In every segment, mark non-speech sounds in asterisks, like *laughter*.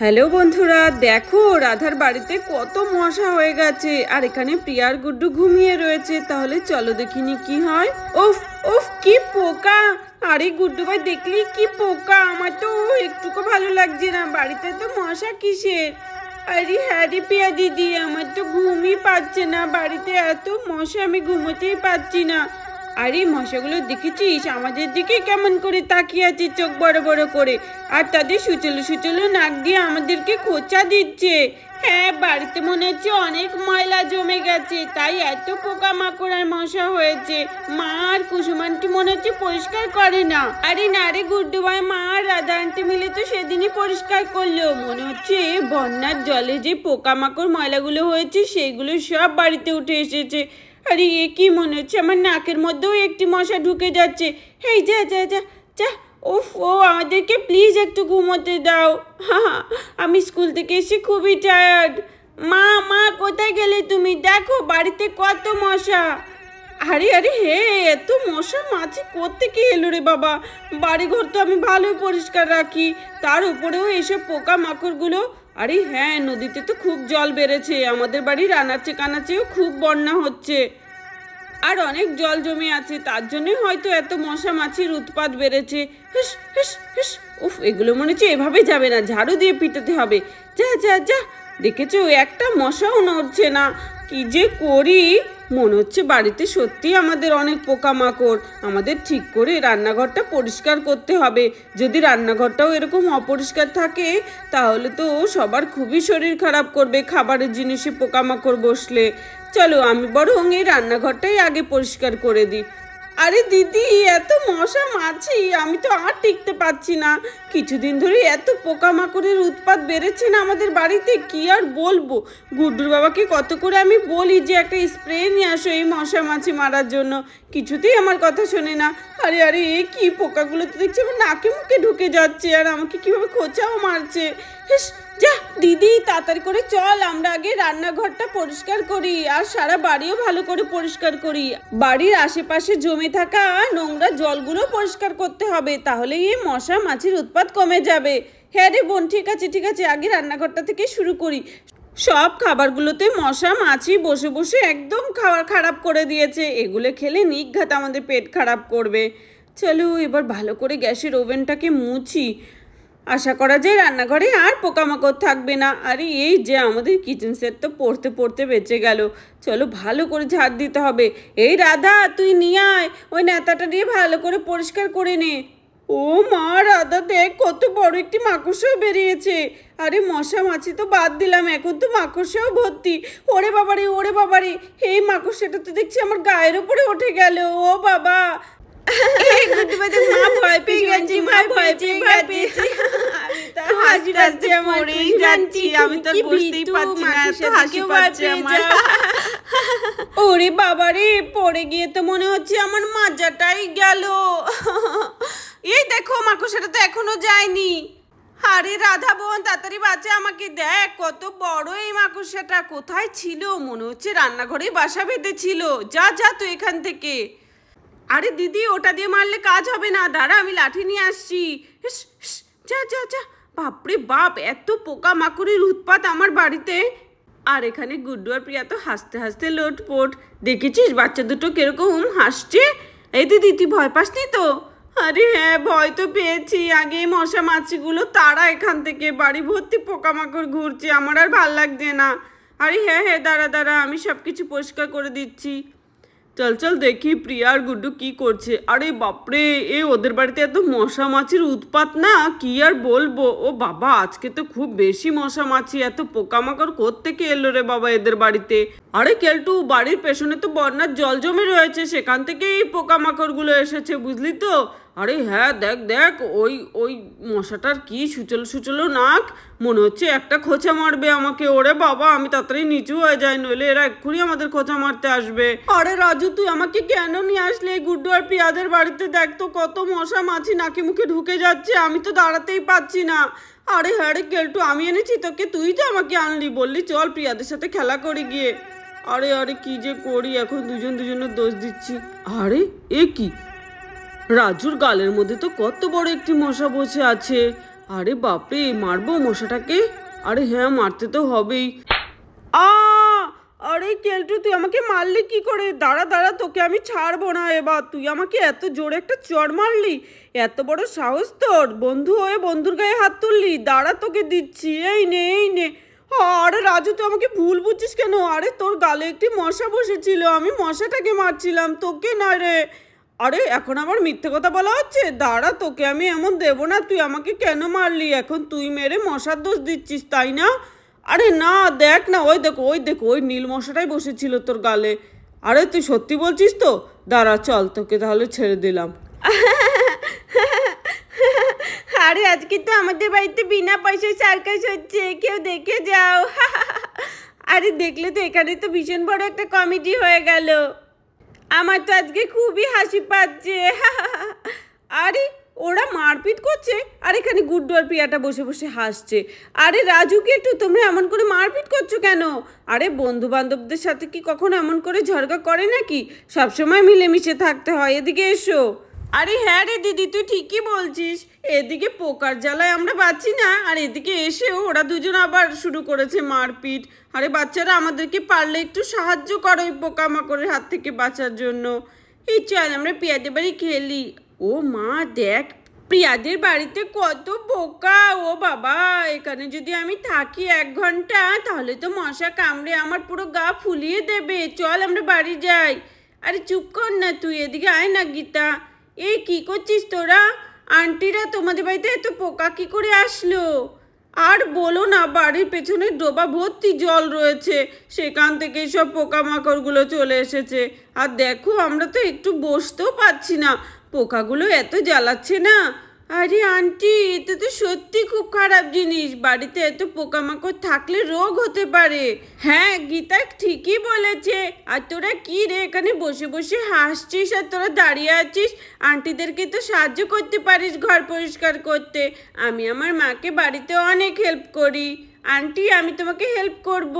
Hello বন্ধুরা দেখো রাধার বাড়িতে কত মশা হয়ে গেছে আর এখানে প্রিয়ার গুড্ডু ঘুমিয়ে রয়েছে তাহলে চলো দেখিনি কি হয় ওফ ওফ কি পোকা আরে গুড্ডু ভাই দেখলি কি পোকা আমার তো একটুকু ভালো লাগছে না বাড়িতে তো মশা কিসের আরে হ্যারি প্রিয়া দিদি আমার তো ঘুমই পাচ্ছে না বাড়িতে এত মশা আমি ঘুমোতেই পারছি না আরে মশাগুলো দেখেছিস আমাদের দিকে কেমন করে তাকিয়ে আছে চোখ বড় বড় করে আর তাদের সুচলো সুচলো নাক দিয়ে আমাদেরকে খোঁচা দিচ্ছে হ্যাঁ বাড়িতে মনে হচ্ছে অনেক ময়লা জমে গেছে তাই এত পোকা মাকড়ার মশা হয়েছে মা আর কুসুমানটি মনে হচ্ছে পরিষ্কার করে না আরে না রে গুড্ডু ভাই মা আর রাধা আন্টি মিলে তো সেদিনই পরিষ্কার করলো মনে হচ্ছে বন্যার জলে যে পোকামাকড় ময়লাগুলো হয়েছে সেইগুলো সব বাড়িতে উঠে এসেছে আরে এ কি মনে হচ্ছে আমার নাকের মধ্যেও একটি মশা ঢুকে যাচ্ছে হেই যা যা যা যা ও ও আমাদেরকে প্লিজ একটু ঘুমোতে দাও হ্যাঁ আমি স্কুল থেকে এসে খুবই টায়ার্ড মা মা কোথায় গেলে তুমি দেখো বাড়িতে কত মশা আরে আরে হে এত মশা মাছি কি এলো রে বাবা বাড়ি ঘর তো আমি ভালোই পরিষ্কার রাখি তার উপরেও এসব পোকা মাকড়গুলো আরে হ্যাঁ নদীতে তো খুব জল বেড়েছে আমাদের বাড়ির আনাচে কানাচেও খুব বন্যা হচ্ছে আর অনেক জল জমে আছে তার জন্য হয়তো এত মশা মাছির উৎপাত বেড়েছে হুস হুস হুস উফ এগুলো মনে হচ্ছে এভাবে যাবে না ঝাড়ু দিয়ে পিটাতে হবে যা যা যা দেখেছো একটা মশাও নড়ছে না কি যে করি মনে হচ্ছে বাড়িতে সত্যি আমাদের অনেক পোকামাকড় আমাদের ঠিক করে রান্নাঘরটা পরিষ্কার করতে হবে যদি রান্নাঘরটাও এরকম অপরিষ্কার থাকে তাহলে তো সবার খুবই শরীর খারাপ করবে খাবারের জিনিসে পোকামাকড় বসলে চলো আমি বরং এই রান্নাঘরটাই আগে পরিষ্কার করে দিই আরে দিদি এত মশা মাছি আমি তো আর টিকতে পারছি না কিছুদিন ধরে এত পোকামাকড়ের উৎপাত বেড়েছে না আমাদের বাড়িতে কি আর বলবো গুড্ডুর বাবাকে কত করে আমি বলি যে একটা স্প্রে নিয়ে আসো এই মশা মাছি মারার জন্য কিছুতেই আমার কথা শোনে না আরে আরে এ কী পোকাগুলো তো দেখছি আমার নাকে মুখে ঢুকে যাচ্ছে আর আমাকে কীভাবে খোঁচাও মারছে যা দিদি তাড়াতাড়ি করে চল আমরা আগে রান্নাঘরটা পরিষ্কার করি আর সারা বাড়িও ভালো করে পরিষ্কার করি বাড়ির আশেপাশে জমে থাকা নোংরা জলগুলো পরিষ্কার করতে হবে তাহলে এই মশা মাছির উৎপাত কমে যাবে হ্যাঁ রে বোন ঠিক আছে ঠিক আছে আগে রান্নাঘরটা থেকে শুরু করি সব খাবারগুলোতে মশা মাছি বসে বসে একদম খাবার খারাপ করে দিয়েছে এগুলো খেলে নিঘাত আমাদের পেট খারাপ করবে চলো এবার ভালো করে গ্যাসের ওভেনটাকে মুছি আশা করা যায় রান্নাঘরে আর পোকামাকড় থাকবে না আরে এই যে আমাদের কিচেন সেট তো পড়তে পড়তে বেঁচে গেল চলো ভালো করে ঝাড় দিতে হবে এই রাধা তুই নিয়ে আয় ওই নেতাটা দিয়ে ভালো করে পরিষ্কার করে নে ও মা রাধা দেখ কত বড় একটি মাকড়সাও বেরিয়েছে আরে মশা মাছি তো বাদ দিলাম এখন তো মাকড়সাও ভর্তি ওরে বাবারে ওরে বাবারে এই মাকড়সাটা তো দেখছি আমার গায়ের উপরে উঠে গেল ও বাবা হাসি পাচ্ছে মরেই যাচ্ছি আমি তো বুঝতেই পারছি না হাসি পাচ্ছে আমার ওরে বাবারে পড়ে গিয়ে তো মনে হচ্ছে আমার মাজাটাই গেল এই দেখো মাকুসাটা তো এখনো যায়নি আরে রাধা বোন তাড়াতাড়ি বাঁচে আমাকে দেখ কত বড় এই মাকুসাটা কোথায় ছিল মনে হচ্ছে রান্নাঘরে বাসা বেঁধেছিল যা যা তো এখান থেকে আরে দিদি ওটা দিয়ে মারলে কাজ হবে না দাঁড়া আমি লাঠি নিয়ে আসছি যা যা যা বাপরে বাপ এত পোকা মাকড়ির উৎপাত আমার বাড়িতে আর এখানে গুড্ডুয়ার প্রিয়া তো হাসতে হাসতে লোটপোট দেখেছিস বাচ্চা দুটো কিরকম হাসছে এই দিদি তুই ভয় পাসনি তো আরে হ্যাঁ ভয় তো পেয়েছি আগে মশা মাছিগুলো তারা এখান থেকে বাড়ি ভর্তি পোকামাকড় ঘুরছে আমার আর ভাল লাগছে না আরে হ্যাঁ হ্যাঁ দাঁড়া দাঁড়া আমি সব কিছু পরিষ্কার করে দিচ্ছি চল চল দেখি প্রিয়া আর গুড্ডু কি করছে আরে বাপরে এ ওদের বাড়িতে এত মশা মাছির উৎপাত না কি আর বলবো ও বাবা আজকে তো খুব বেশি মশা মাছি এত পোকামাকড় থেকে এলো রে বাবা এদের বাড়িতে আরে কেলটু বাড়ির পেছনে তো বন্যার জল জমে রয়েছে সেখান থেকেই পোকামাকড়গুলো এসেছে বুঝলি তো আরে হ্যাঁ দেখ দেখ ওই ওই মশাটার কি সুচল সুচলো নাক মনে হচ্ছে একটা খোঁচা মারবে আমাকে ওরে বাবা আমি তাড়াতাড়ি নিচু হয়ে যাই নইলে এরা এক্ষুনি আমাদের খোঁচা মারতে আসবে আরে রাজু তুই আমাকে কেন নিয়ে আসলে গুড্ডু আর পিয়াদের বাড়িতে দেখ তো কত মশা মাছি নাকি মুখে ঢুকে যাচ্ছে আমি তো দাঁড়াতেই পারছি না আরে হ্যাঁ রে কেলটু আমি এনেছি তোকে তুই তো আমাকে আনলি বললি চল প্রিয়াদের সাথে খেলা করে গিয়ে আরে আরে কি যে করি এখন দুজন দুজনের দোষ দিচ্ছি আরে এ কি রাজুর গালের মধ্যে তো কত বড় একটি মশা বসে আছে আরে বাপরে মারবো মশাটাকে আরে হ্যাঁ মারতে তো হবেই আ আরে কেলটু তুই আমাকে মারলি কি করে দাঁড়া দাঁড়া তোকে আমি ছাড়বো না এবার তুই আমাকে এত জোরে একটা চড় মারলি এত বড় সাহস তোর বন্ধু হয়ে বন্ধুর গায়ে হাত তুললি দাঁড়া তোকে দিচ্ছি এই নে এই নে আরে রাজু তুই আমাকে ভুল বুঝছিস কেন আরে তোর গালে একটি মশা বসেছিল আমি মশাটাকে মারছিলাম তোকে নয় রে আরে এখন আমার মিথ্যে কথা বলা হচ্ছে দাঁড়া তোকে আমি এমন দেব না তুই আমাকে কেন মারলি এখন তুই মেরে মশার দোষ দিচ্ছিস তাই না আরে না দেখ না ওই দেখো ওই দেখো ওই নীল মশাটাই বসেছিল তোর গালে আরে তুই সত্যি বলছিস তো দাঁড়া চল তোকে তাহলে ছেড়ে দিলাম *laughs* আরে আজকে তো আমাদের বাড়িতে বিনা পয়সায় সার্কাস হচ্ছে কেউ দেখে যাও *laughs* আরে দেখলে তো এখানে তো ভীষণ বড় একটা কমেডি হয়ে গেল আমার তো আজকে খুবই হাসি পাচ্ছে *laughs* আরে ওরা মারপিট করছে আর এখানে গুড্ডোর পিয়াটা বসে বসে হাসছে আরে রাজুকে একটু তোমরা এমন করে মারপিট করছো কেন আরে বন্ধু বান্ধবদের সাথে কি কখনো এমন করে ঝরগা করে নাকি সবসময় মিলেমিশে থাকতে হয় এদিকে এসো আরে হ্যাঁ রে দিদি তুই ঠিকই বলছিস এদিকে পোকার জ্বালায় আমরা বাঁচি না আর এদিকে এসেও ওরা দুজন আবার শুরু করেছে মারপিট আরে বাচ্চারা আমাদেরকে পারলে একটু সাহায্য করো ওই পোকামাকড়ের হাত থেকে বাঁচার জন্য এই চল আমরা পিয়াদের বাড়ি খেলি ও মা দেখ পেঁয়াজের বাড়িতে কত পোকা ও বাবা এখানে যদি আমি থাকি এক ঘন্টা তাহলে তো মশা কামড়ে আমার পুরো গা ফুলিয়ে দেবে চল আমরা বাড়ি যাই আরে চুপ কর না তুই এদিকে আয় না গীতা এ কি করছিস তোরা আন্টিরা তোমাদের বাড়িতে এত পোকা কি করে আসলো আর বলো না বাড়ির পেছনে ডোবা ভর্তি জল রয়েছে সেখান থেকে সব পোকামাকড়গুলো চলে এসেছে আর দেখো আমরা তো একটু বসতেও পাচ্ছি না পোকাগুলো এত জ্বালাচ্ছে না আরে আন্টি এটা তো সত্যি খুব খারাপ জিনিস বাড়িতে এত পোকামাকড় থাকলে রোগ হতে পারে হ্যাঁ গীতা ঠিকই বলেছে আর তোরা কি রে এখানে বসে বসে হাসছিস আর তোরা দাঁড়িয়ে আছিস আন্টিদেরকে তো সাহায্য করতে পারিস ঘর পরিষ্কার করতে আমি আমার মাকে বাড়িতে অনেক হেল্প করি আন্টি আমি তোমাকে হেল্প করব।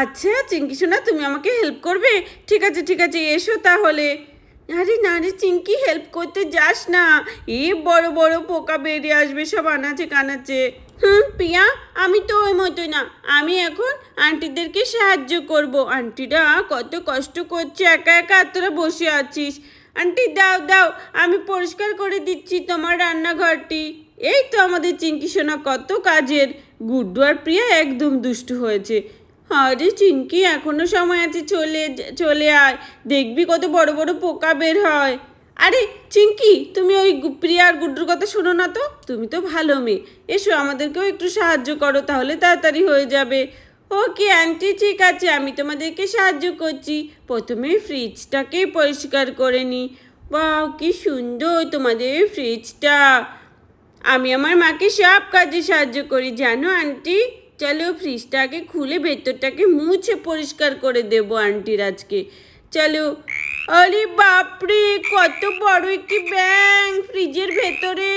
আচ্ছা চিঙ্কি শোনা তুমি আমাকে হেল্প করবে ঠিক আছে ঠিক আছে এসো তাহলে আরে না রে চিঙ্কি হেল্প করতে যাস না এ বড় বড় পোকা বেরিয়ে আসবে সব আনাচে কানাচে হুম প্রিয়া আমি তো ওই মতো না আমি এখন আন্টিদেরকে সাহায্য করব আন্টিরা কত কষ্ট করছে একা একা তোরা বসে আছিস আন্টি দাও দাও আমি পরিষ্কার করে দিচ্ছি তোমার রান্নাঘরটি এই তো আমাদের চিঙ্কি সোনা কত কাজের গুড্ডু আর প্রিয়া একদম দুষ্টু হয়েছে আরে চিনকি এখনো সময় আছে চলে চলে আয় দেখবি কত বড় বড় পোকা বের হয় আরে চিনকি তুমি ওই প্রিয়া আর গুড্ডুর কথা শোনো না তো তুমি তো ভালো মেয়ে এসো আমাদেরকেও একটু সাহায্য করো তাহলে তাড়াতাড়ি হয়ে যাবে ওকে আন্টি ঠিক আছে আমি তোমাদেরকে সাহায্য করছি প্রথমে ফ্রিজটাকে পরিষ্কার করে নিই বা কি সুন্দর তোমাদের ফ্রিজটা আমি আমার মাকে সব কাজে সাহায্য করি জানো আন্টি চলো ফ্রিজটাকে খুলে ভেতরটাকে মুছে পরিষ্কার করে দেবো আন্টির আজকে চলো আরে বাপরে কত বড় একটি ব্যাং ফ্রিজের ভেতরে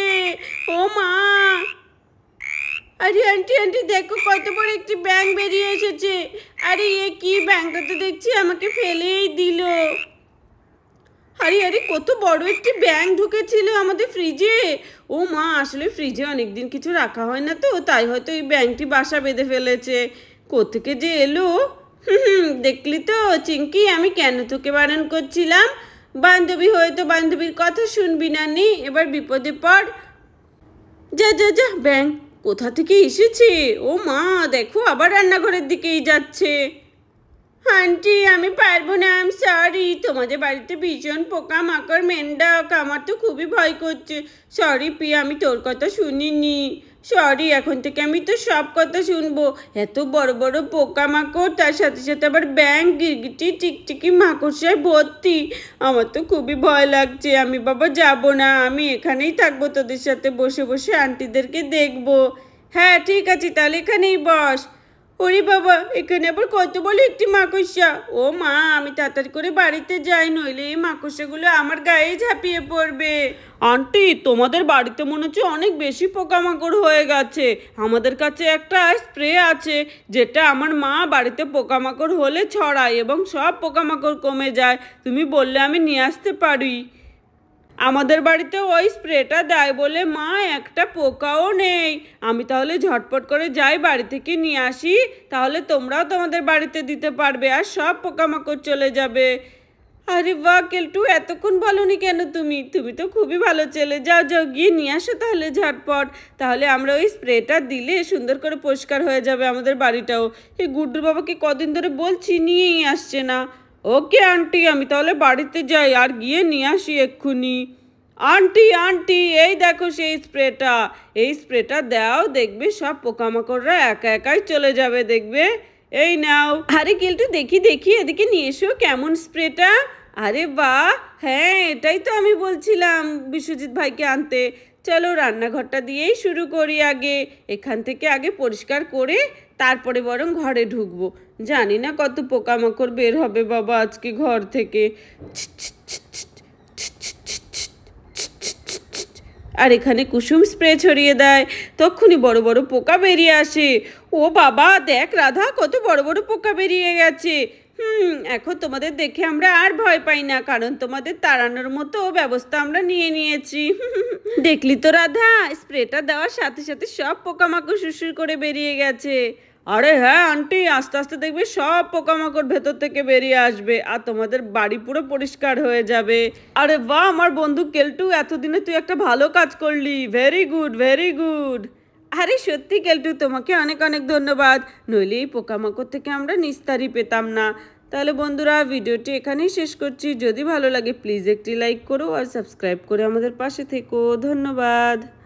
ও মা আরে আন্টি আন্টি দেখো কত বড় একটি ব্যাং বেরিয়ে এসেছে আরে এ কি ব্যাংটা তো দেখছি আমাকে ফেলেই দিল আরে আরে কত বড় একটি ব্যাং ঢুকেছিল আমাদের ফ্রিজে ও মা আসলে ফ্রিজে অনেক দিন কিছু রাখা হয় না তো তাই হয়তো এই ব্যাংটি বাসা বেঁধে ফেলেছে কোথেকে যে এলো হুম দেখলি তো চিঙ্কি আমি কেন তোকে বারণ করছিলাম বান্ধবী হয়তো বান্ধবীর কথা শুনবি না নি এবার বিপদে পড় যা যা যা ব্যাং কোথা থেকে এসেছে ও মা দেখো আবার রান্নাঘরের দিকেই যাচ্ছে আন্টি আমি পারবো না আম সরি তোমাদের বাড়িতে ভীষণ পোকা মাকড় মেন্ডাক আমার তো খুবই ভয় করছে সরি প্রিয়া আমি তোর কথা শুনিনি সরি এখন থেকে আমি তো সব কথা শুনবো এত বড় বড় পোকা মাকড় তার সাথে সাথে আবার ব্যাং গিরগিটি টিকটিকি মাকড়সায় ভর্তি আমার তো খুবই ভয় লাগছে আমি বাবা যাব না আমি এখানেই থাকবো তোদের সাথে বসে বসে আন্টিদেরকে দেখবো হ্যাঁ ঠিক আছে তাহলে এখানেই বস ওরে বাবা এখানে আবার কত বলে একটি মাকড়সা ও মা আমি তাড়াতাড়ি করে বাড়িতে যাই নইলে এই মাকড়সাগুলো আমার গায়ে ঝাঁপিয়ে পড়বে আন্টি তোমাদের বাড়িতে মনে হচ্ছে অনেক বেশি পোকামাকড় হয়ে গেছে আমাদের কাছে একটা স্প্রে আছে যেটা আমার মা বাড়িতে পোকামাকড় হলে ছড়ায় এবং সব পোকামাকড় কমে যায় তুমি বললে আমি নিয়ে আসতে পারি আমাদের বাড়িতে ওই স্প্রেটা দেয় বলে মা একটা পোকাও নেই আমি তাহলে ঝটপট করে যাই বাড়ি থেকে নিয়ে আসি তাহলে তোমরাও তোমাদের বাড়িতে দিতে পারবে আর সব পোকামাকড় চলে যাবে আরে বা কেলটু এতক্ষণ বলনি কেন তুমি তুমি তো খুবই ভালো চলে যাও যাও গিয়ে নিয়ে আসো তাহলে ঝটপট তাহলে আমরা ওই স্প্রেটা দিলে সুন্দর করে পরিষ্কার হয়ে যাবে আমাদের বাড়িটাও এই গুড্ডুর বাবাকে কদিন ধরে বলছি নিয়েই আসছে না ওকে আন্টি আমি তাহলে বাড়িতে যাই আর গিয়ে নিয়ে আসি এক্ষুনি আন্টি আন্টি এই দেখো সেই স্প্রেটা এই স্প্রেটা দাও দেখবে সব পোকামাকড়রা একা একাই চলে যাবে দেখবে এই নাও আরে গেলটু দেখি দেখি এদিকে নিয়ে এসো কেমন স্প্রেটা আরে বা হ্যাঁ এটাই তো আমি বলছিলাম বিশ্বজিৎ ভাইকে আনতে চলো রান্নাঘরটা দিয়েই শুরু করি আগে এখান থেকে আগে পরিষ্কার করে তারপরে বরং ঘরে ঢুকবো জানি না কত পোকামাকড় বের হবে বাবা আজকে ঘর থেকে আর এখানে কুসুম স্প্রে ছড়িয়ে দেয় তখনই বড় বড় পোকা বেরিয়ে আসে ও বাবা দেখ রাধা কত বড় বড় পোকা বেরিয়ে গেছে হুম এখন তোমাদের দেখে আমরা আর ভয় পাই না কারণ তোমাদের তাড়ানোর মতো ব্যবস্থা আমরা নিয়ে নিয়েছি দেখলি তো রাধা স্প্রেটা দেওয়ার সাথে সাথে সব পোকামাকড় শুশুর করে বেরিয়ে গেছে আরে হ্যাঁ আন্টি আস্তে আস্তে দেখবে সব পোকামাকড় ভেতর থেকে বেরিয়ে আসবে আর তোমাদের বাড়ি পুরো পরিষ্কার হয়ে যাবে আরে বা আমার বন্ধু কেলটু এতদিনে তুই একটা ভালো কাজ করলি ভেরি গুড ভেরি গুড আরে সত্যি কেলটু তোমাকে অনেক অনেক ধন্যবাদ নইলে এই পোকামাকড় থেকে আমরা নিস্তারি পেতাম না তাহলে বন্ধুরা ভিডিওটি এখানেই শেষ করছি যদি ভালো লাগে প্লিজ একটি লাইক করো আর সাবস্ক্রাইব করে আমাদের পাশে থেকো ধন্যবাদ